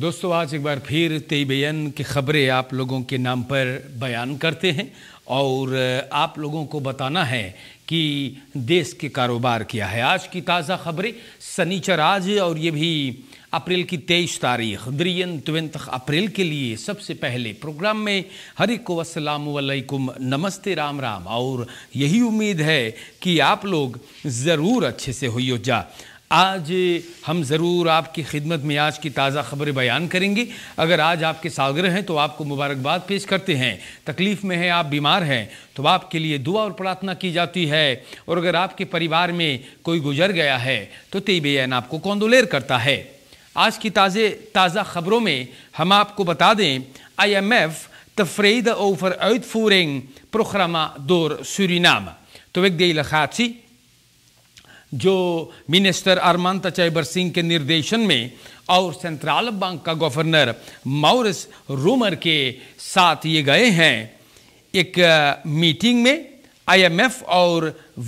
दोस्तों आज एक बार फिर तेबैन की ख़बरें आप लोगों के नाम पर बयान करते हैं और आप लोगों को बताना है कि देश के कारोबार क्या है आज की ताज़ा खबरें सनीचर आज और ये भी अप्रैल की तेईस तारीख द्रियन त्वेंत अप्रैल के लिए सबसे पहले प्रोग्राम में हर को असलकुम नमस्ते राम राम और यही उम्मीद है कि आप लोग ज़रूर अच्छे से हो जा आज हम ज़रूर आपकी खिदमत में आज की ताज़ा खबरें बयान करेंगे अगर आज आपके सागर हैं तो आपको मुबारकबाद पेश करते हैं तकलीफ़ में है आप बीमार हैं तो आपके लिए दुआ और प्रार्थना की जाती है और अगर आपके परिवार में कोई गुजर गया है तो तेबेन आपको कौंदोलेर करता है आज की ताज़े ताज़ा खबरों में हम आपको बता दें आई एम एफ तफरीद ओफ़र uitvoering programma दौर Suriname. Toen तो एक दिल gaat जो मिनिस्टर अरमंत चैबर सिंह के निर्देशन में और सेंट्रल बैंक का गवर्नर मौरस रूमर के साथ ये गए हैं एक मीटिंग में आईएमएफ और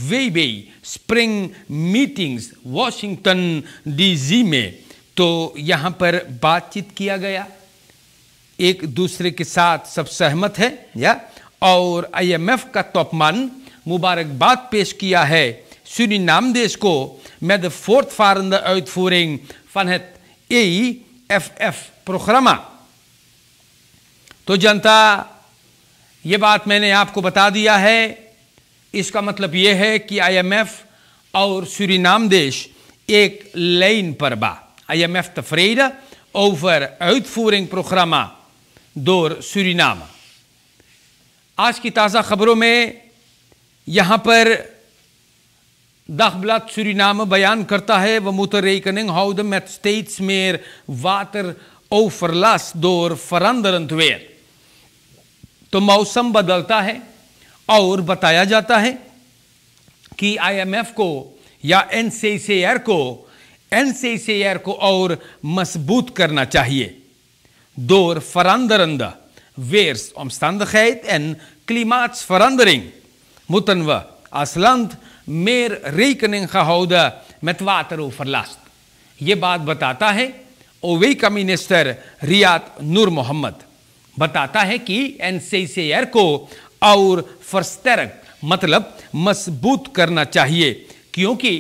वे वे स्प्रिंग मीटिंग्स वॉशिंगटन डीसी में तो यहाँ पर बातचीत किया गया एक दूसरे के साथ सब सहमत है या और आईएमएफ का तोपमान मुबारकबाद पेश किया है Suriname Desco met de voortvarende uitvoering van het EIFF-programma. तो जनता ये बात मैंने आपको बता दिया है इसका मतलब ये है कि आईएमएफ और सूरीनाम देश एक लाइन पर बा IMF tevreden over uitvoering programma door Suriname आज की ताज़ा खबरों में यहाँ पर Dagblad Suriname beyan karta hai we moeten rekening houden met steeds meer wateroverlast door veranderend weer. तो मौसम बदलता है और बताया जाता है कि आईएमएफ को या एन को एन को और मजबूत करना चाहिए door veranderende weersomstandigheid en klimaatsverandering moeten we als land meer rekening gehouden met wateroverlast. ये बात बताता है ओवे का मिनिस्टर रियात नूर मोहम्मद बताता है कि एनसीसीआर को और फरस्तरक मतलब मजबूत करना चाहिए क्योंकि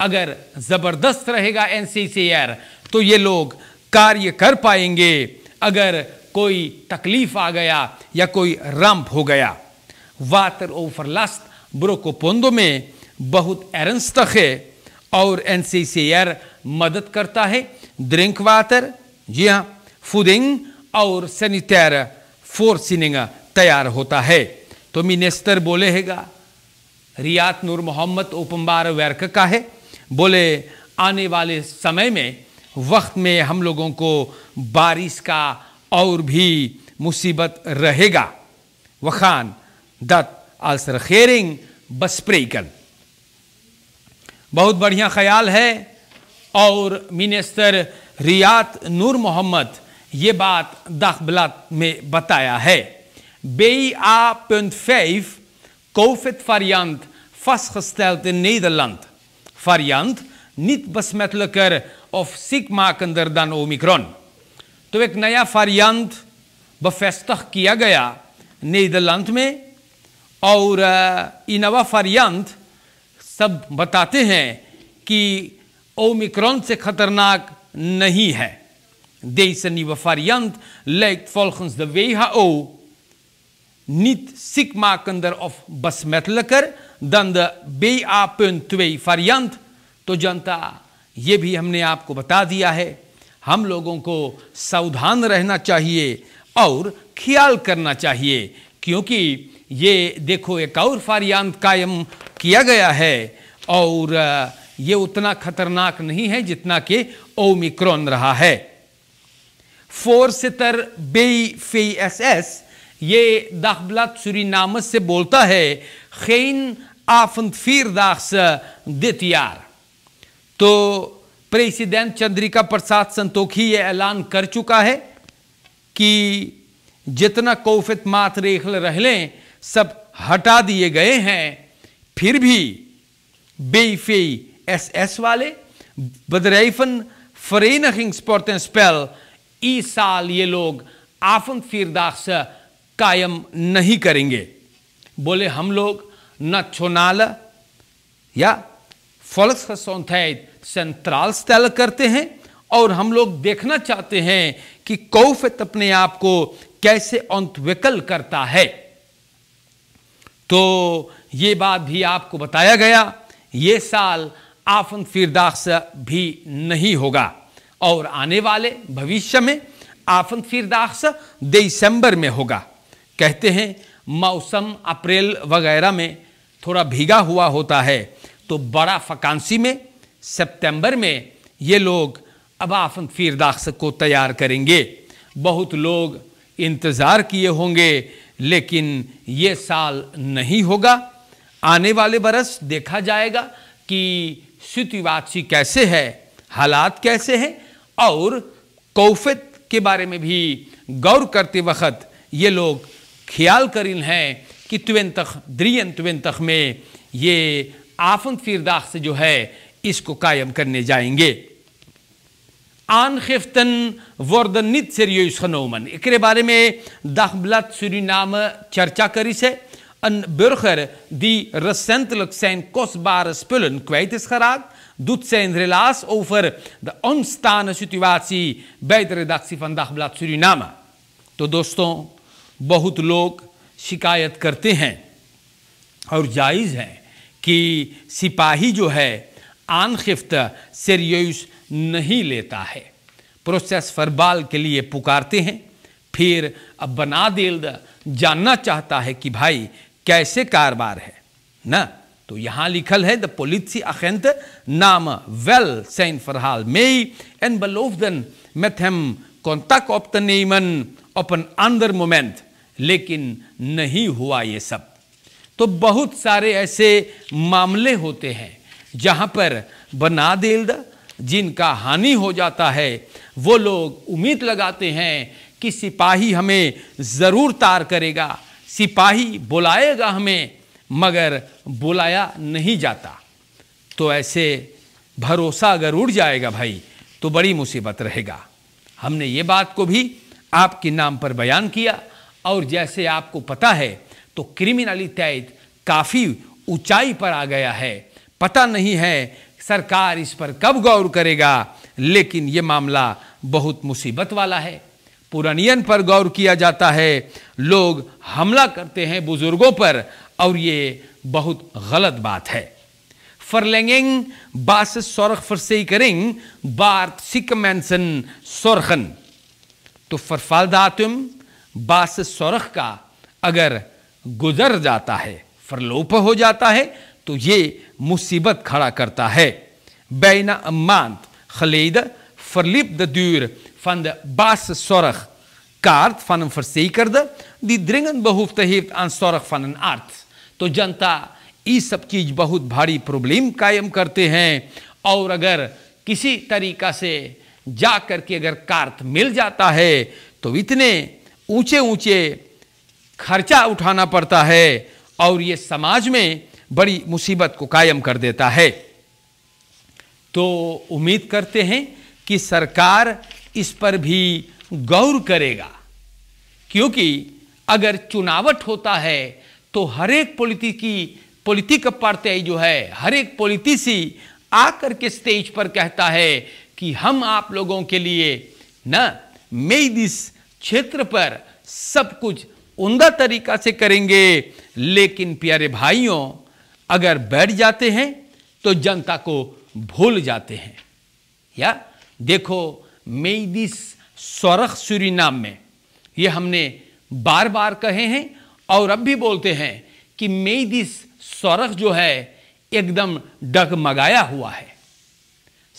अगर ज़बरदस्त रहेगा एनसीसीआर तो ये लोग कार्य कर पाएंगे अगर कोई तकलीफ आ गया या कोई रंप हो गया वाटर ओवरलास्ट ब्रोकोपोंदो में बहुत तक है और एन सी सी मदद करता है ड्रिंक वाटर जी हाँ फूडिंग और सैनिटर सीनिंग तैयार होता है तो मिनेस्तर बोले हैगा रियात नूर मोहम्मद ओपम्बार वर्क का है बोले आने वाले समय में वक्त में हम लोगों को बारिश का और भी मुसीबत रहेगा वखान दत्त als regering bespreken. Bahut badhiya khayal hai aur minister Riyad Nur Mohammed ye baat dakhblat mein bataya hai. BA.5 COVID variant vastgesteld in Nederland. Variant niet besmettelijker of ziekmakender dan Omicron. Toen ik naya variant bevestigd kia gaya Nederland mein और इनवा फरियंत सब बताते हैं कि Omicron से खतरनाक नहीं है दे सनीवा फरियंत लेक फॉल्स द ओ नित सिख माकंदर ऑफ बस मैथलकर दंद बे आंत तो जनता ये भी हमने आपको बता दिया है हम लोगों को सावधान रहना चाहिए और ख्याल करना चाहिए क्योंकि ये देखो एक और फारियान कायम किया गया है और ये उतना खतरनाक नहीं है जितना कि ओमिक्रॉन रहा है फोर सितर बे फे एस एस ये दाखबलात सूरी नामस से बोलता है खेन आफंत फिर दास दितियार तो प्रेसिडेंट चंद्रिका प्रसाद संतोखी ये ऐलान कर चुका है कि जितना कोफित मात रेखल रह लें सब हटा दिए गए हैं फिर भी एस एस वाले बदरैफन स्पेल ई साल ये लोग आफन फिर कायम नहीं करेंगे बोले हम लोग न छोनाल या फॉलक्स सौंथैद सेंट्राल स्टैल करते हैं और हम लोग देखना चाहते हैं कि कौफत अपने आप को कैसे अंतविकल करता है तो ये बात भी आपको बताया गया ये साल आफन फिरदास भी नहीं होगा और आने वाले भविष्य में आफन फिरदास दिसंबर में होगा कहते हैं मौसम अप्रैल वगैरह में थोड़ा भीगा हुआ होता है तो बड़ा फकांसी में सितंबर में ये लोग अब आफन फिरदास को तैयार करेंगे बहुत लोग इंतज़ार किए होंगे लेकिन ये साल नहीं होगा आने वाले बरस देखा जाएगा कि स्थितिवाची कैसे है हालात कैसे हैं और कौफत के बारे में भी गौर करते वक्त ये लोग ख्याल करीन हैं कि त्वेंतख द्रियन त्वेंतख में ये आफन फिरदाख से जो है इसको कायम करने जाएंगे aangiften worden niet serieus genomen. Ik बारे में Dagblad Suriname Charcha Een burger die recentelijk zijn kostbare spullen kwijt is geraakt, doet zijn relaas over de ontstaande situatie bij de redactie van Dagblad Suriname. To, दोस्तों lok, shikayat karte hain. Aur jaiz जायज़ ki sipahi jo hai aangifte serieus नहीं लेता है process फरबाल के लिए पुकारते हैं फिर अब बना दिल जानना चाहता है कि भाई कैसे कारोबार है ना तो यहां लिखल है द पोलिसी अखेंत नाम वेल सैन फरहाल मेई एंड बलोफदन मैथम हम ऑफ द नेमन ओपन अंदर मोमेंट लेकिन नहीं हुआ ये सब तो बहुत सारे ऐसे मामले होते हैं जहां पर बना दिल्द जिनका हानि हो जाता है वो लोग उम्मीद लगाते हैं कि सिपाही हमें ज़रूर तार करेगा सिपाही बुलाएगा हमें मगर बुलाया नहीं जाता तो ऐसे भरोसा अगर उड़ जाएगा भाई तो बड़ी मुसीबत रहेगा हमने ये बात को भी आपके नाम पर बयान किया और जैसे आपको पता है तो क्रिमिनली तैद काफ़ी ऊंचाई पर आ गया है पता नहीं है सरकार इस पर कब गौर करेगा लेकिन ये मामला बहुत मुसीबत वाला है पुरानियन पर गौर किया जाता है लोग हमला करते हैं बुजुर्गों पर और ये बहुत गलत बात है Verlenging basissorgverzekering baart zieke mensen सौरखन तो बास सौरख का अगर गुजर जाता है फरलोप हो जाता है तो ये मुसीबत खड़ा करता है बैना अम्मांत खलीद फरलिप दूर फन द बास सौरख कार्त फन फरसे कर दी द्रिंगन बहुफ तहिफ अन सौरख फन अर्थ तो जनता ये सब चीज बहुत भारी प्रॉब्लम कायम करते हैं और अगर किसी तरीका से जा करके अगर कार्त मिल जाता है तो इतने ऊंचे ऊंचे खर्चा उठाना पड़ता है और ये समाज में बड़ी मुसीबत को कायम कर देता है तो उम्मीद करते हैं कि सरकार इस पर भी गौर करेगा क्योंकि अगर चुनावट होता है तो हर एक पॉलिटिकी पॉलिटिक पार्टी जो है हर एक पॉलिटिसी आकर के स्टेज पर कहता है कि हम आप लोगों के लिए न मई दिस क्षेत्र पर सब कुछ उमदा तरीका से करेंगे लेकिन प्यारे भाइयों अगर बैठ जाते हैं तो जनता को भूल जाते हैं या देखो मेदिस स्वरख नाम में ये हमने बार बार कहे हैं और अब भी बोलते हैं कि मेदिस स्वरख जो है एकदम डगमगाया हुआ है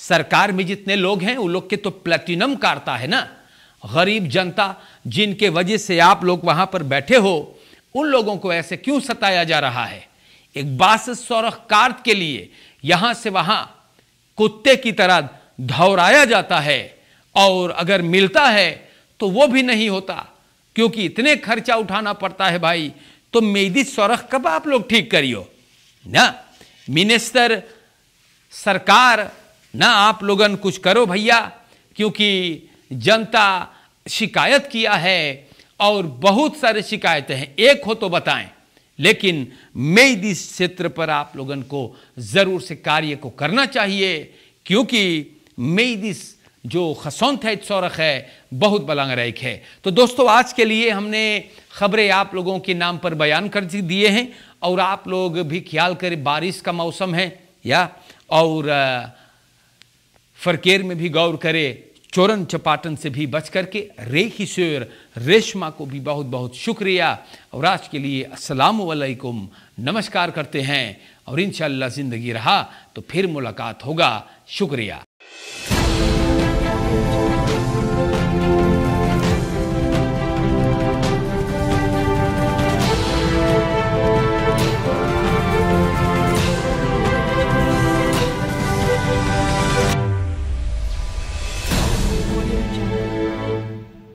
सरकार में जितने लोग हैं उन लोग के तो प्लेटिनम काटता है ना गरीब जनता जिनके वजह से आप लोग वहां पर बैठे हो उन लोगों को ऐसे क्यों सताया जा रहा है एक बास कार्त के लिए यहां से वहां कुत्ते की तरह धौराया जाता है और अगर मिलता है तो वो भी नहीं होता क्योंकि इतने खर्चा उठाना पड़ता है भाई तो मेदी सौरख कब आप लोग ठीक करियो ना मिनिस्टर सरकार ना आप लोगन कुछ करो भैया क्योंकि जनता शिकायत किया है और बहुत सारे शिकायतें हैं एक हो तो बताएं लेकिन मैं इस क्षेत्र पर आप लोगन को ज़रूर से कार्य को करना चाहिए क्योंकि मैं इस जो खसौन है सौरख है बहुत बलांगराइक है तो दोस्तों आज के लिए हमने खबरें आप लोगों के नाम पर बयान कर दिए हैं और आप लोग भी ख्याल करें बारिश का मौसम है या और फरकेर में भी गौर करें चोरन चपाटन से भी बच करके रेखी शेर रेशमा को भी बहुत बहुत शुक्रिया और आज के लिए असलकुम नमस्कार करते हैं और इन ज़िंदगी रहा तो फिर मुलाकात होगा शुक्रिया